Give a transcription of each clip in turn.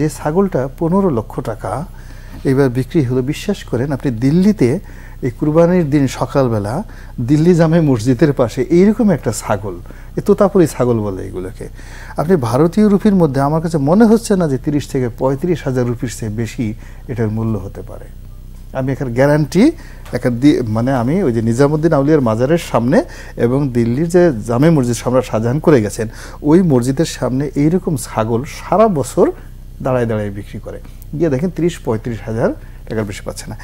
যে ছাগলটা পনেরো লক্ষ টাকা এবার বিক্রি হলো বিশ্বাস করেন আপনি দিল্লিতে এই কুরবানির দিন সকালবেলা দিল্লি জামে মসজিদের পাশে এইরকম একটা ছাগল এ তোতাপুরি ছাগল বলে এগুলোকে আপনি ভারতীয় রুপির মধ্যে আমার কাছে মনে হচ্ছে না যে তিরিশ থেকে পঁয়ত্রিশ হাজার রুপির চেয়ে বেশি এটার মূল্য হতে পারে আমি এখানে গ্যারান্টি একটা মানে আমি ওই যে নিজামুদ্দিন আউলিয়ার মাজারের সামনে এবং দিল্লির যে জামে মসজিদ সম্রাট শাহজাহান করে গেছেন ওই মসজিদের সামনে এইরকম ছাগল সারা বছর দাঁড়ায় দাঁড়ায় বিক্রি করে গিয়ে দেখেন তিরিশ পঁয়ত্রিশ হাজার টাকার বেশি পাচ্ছে না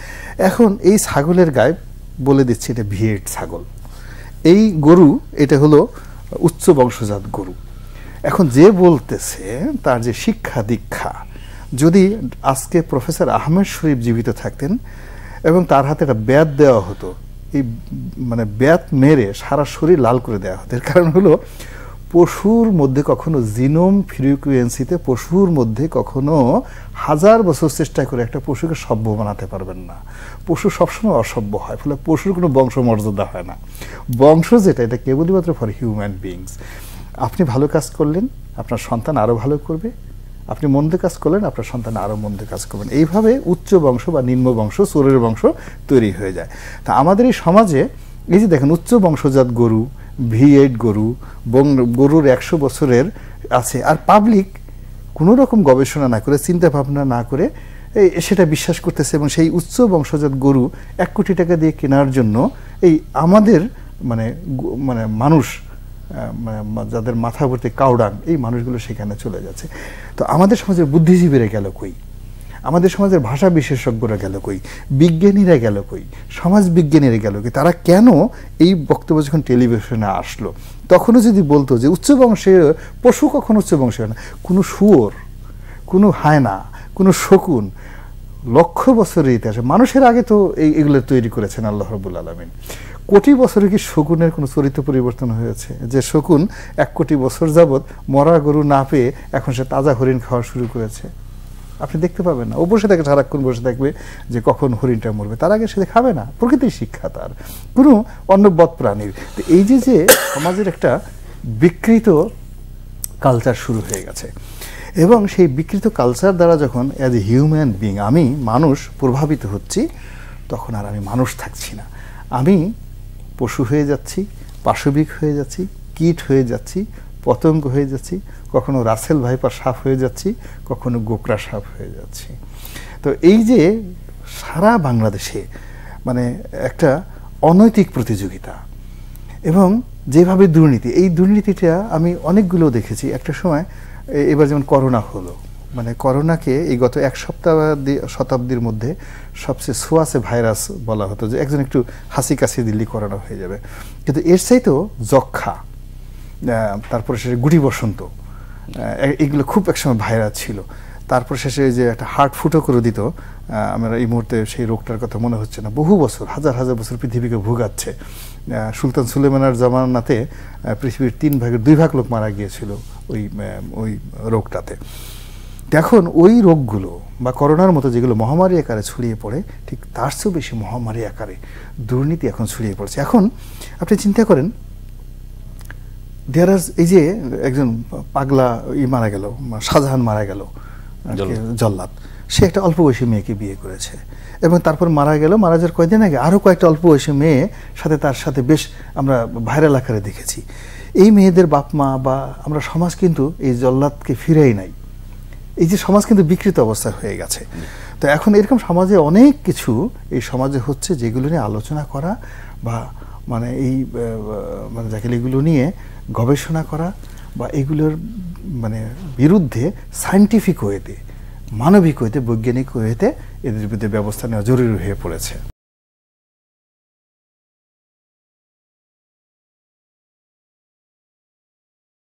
এখন এই ছাগলের গায়ে বলে দিচ্ছি এটা ভিয়েট ছাগল এই গরু এটা হলো উচ্চ বংশজাত গরু এখন যে বলতেছে তার যে শিক্ষা দীক্ষা যদি আজকে প্রফেসর আহমেদ শরীফ জীবিত থাকতেন এবং তার হাতে একটা ব্যাত দেওয়া হতো এই মানে ব্যাত মেরে সারা শরীর লাল করে দেওয়া হতো এর কারণ হলো পশুর মধ্যে কখনো জিনোম ফ্রিকুয়েন্সিতে পশুর মধ্যে কখনো হাজার বছর চেষ্টা করে একটা পশুকে সভ্য বানাতে পারবেন না পশু সবসময় অসভ্য হয় ফলে পশুর কোনো বংশ মর্যাদা হয় না বংশ যেটা এটা কেবলমাত্র ফর হিউম্যান বিংস আপনি ভালো কাজ করলেন আপনার সন্তান আরও ভালো করবে আপনি মন্দ কাজ করলেন আপনার সন্তান আরও মন্দ কাজ করবেন এইভাবে উচ্চ বংশ বা নিম্ন বংশ চোরের বংশ তৈরি হয়ে যায় তা আমাদের এই সমাজে এই যে দেখেন উচ্চ বংশজাত গরু ভি এইট গরু গরুর একশো বছরের আছে আর পাবলিক কোনো রকম গবেষণা না করে চিন্তা ভাবনা না করে সেটা বিশ্বাস করতেছে এবং সেই উচ্চ বংশজাত গরু এক কোটি টাকা দিয়ে কেনার জন্য এই আমাদের মানে মানে মানুষ মানে যাদের মাথা ভর্তি কাউডাং এই মানুষগুলো সেখানে চলে যাচ্ছে তো আমাদের সমাজের বুদ্ধিজীবীরা গেল কই আমাদের সমাজের ভাষা বিশেষজ্ঞরা গেল কই বিজ্ঞানীরা গেল কই সমাজ বিজ্ঞানীরা গেল কই তারা কেন এই বক্তব্য যখন টেলিভিশনে আসলো তখনও যদি বলতো যে উচ্চ বংশে পশু কখন উচ্চ বংশে হয় না কোনো শুয়োর কোনো হায়না কোনো শকুন লক্ষ বছরের ইতিহাসে মানুষের আগে তো এই এগুলো তৈরি করেছেন আল্লাহ রবুল আলমিন কোটি বছরে কি শকুনের কোনো চরিত্র পরিবর্তন হয়েছে যে শকুন এক কোটি বছর যাবৎ মরা গরু না পেয়ে এখন সে তাজা হরিণ খাওয়া শুরু করেছে আপনি দেখতে পাবেন না ও বসে থাকে সারাক্ষণ বসে থাকবে যে কখন হরিণটা মরবে তার আগে সে খাবে না প্রকৃতির শিক্ষা তার কোনো অন্নবত প্রাণীর তো এই যে যে সমাজের একটা বিকৃত কালচার শুরু হয়ে গেছে এবং সেই বিকৃত কালচার দ্বারা যখন অ্যাজ এ হিউম্যান বিং আমি মানুষ প্রভাবিত হচ্ছি তখন আর আমি মানুষ থাকছি না আমি পশু হয়ে যাচ্ছি পাশবিক হয়ে যাচ্ছি কীট হয়ে যাচ্ছি পতঙ্গ হয়ে যাচ্ছি কখনো রাসেল ভাইপার সাফ হয়ে যাচ্ছি কখনো গোকরা সাফ হয়ে যাচ্ছি তো এই যে সারা বাংলাদেশে মানে একটা অনৈতিক প্রতিযোগিতা এবং যেভাবে দুর্নীতি এই দুর্নীতিটা আমি অনেকগুলো দেখেছি একটা সময় এবার যেমন করোনা হলো মানে করোনাকে এই গত এক সপ্তাহ শতাব্দীর মধ্যে সবচেয়ে সোয়াসে ভাইরাস বলা হতো যে একজন একটু হাসি কাশি দিল্লি করোনা হয়ে যাবে কিন্তু এর চাইতেও যক্ষা তারপরে শেষে গুটি বসন্ত এগুলো খুব একসময় ভাইরাস ছিল তারপর শেষে যে একটা হার্ট ফুটো করে দিত আমরা এই মুহূর্তে সেই রোগটার কথা মনে হচ্ছে না বহু বছর হাজার হাজার বছর পৃথিবীকে ভুগাচ্ছে সুলতান সুলেমানার জামানাতে পৃথিবীর তিন ভাগের দুই ভাগ লোক মারা গিয়েছিল ওই ওই রোগটাতে এখন ওই রোগগুলো বা করোনার মতো যেগুলো মহামারী আকারে ছড়িয়ে পড়ে ঠিক তার চেয়েও বেশি মহামারী আকারে দুর্নীতি এখন ছড়িয়ে পড়ছে এখন আপনি চিন্তা করেন দেয়ার আর এই যে একজন পাগলা ই মারা গেল শাহজাহান মারা গেল জল্লাদ সে একটা অল্প বয়সী মেয়েকে বিয়ে করেছে এবং তারপর মারা গেল মারা যাওয়ার কয়েকদিন আগে আরও কয়েকটা অল্প বয়সী মেয়ে সাথে তার সাথে বেশ আমরা ভাইরাল আকারে দেখেছি এই মেয়েদের বাপ মা বা আমরা সমাজ কিন্তু এই জল্লাদকে ফিরেই নাই এই যে সমাজ কিন্তু বিকৃত অবস্থায় হয়ে গেছে তো এখন এরকম সমাজে অনেক কিছু এই সমাজে হচ্ছে যেগুলো নিয়ে আলোচনা করা বা মানে এই মানে যাকে এগুলো নিয়ে গবেষণা করা বা এগুলোর মানে বিরুদ্ধে সায়েন্টিফিক হয়েতে মানবিক হইতে বৈজ্ঞানিক ওয়েতে এদের বিরুদ্ধে ব্যবস্থা নেওয়া জরুরি হয়ে পড়েছে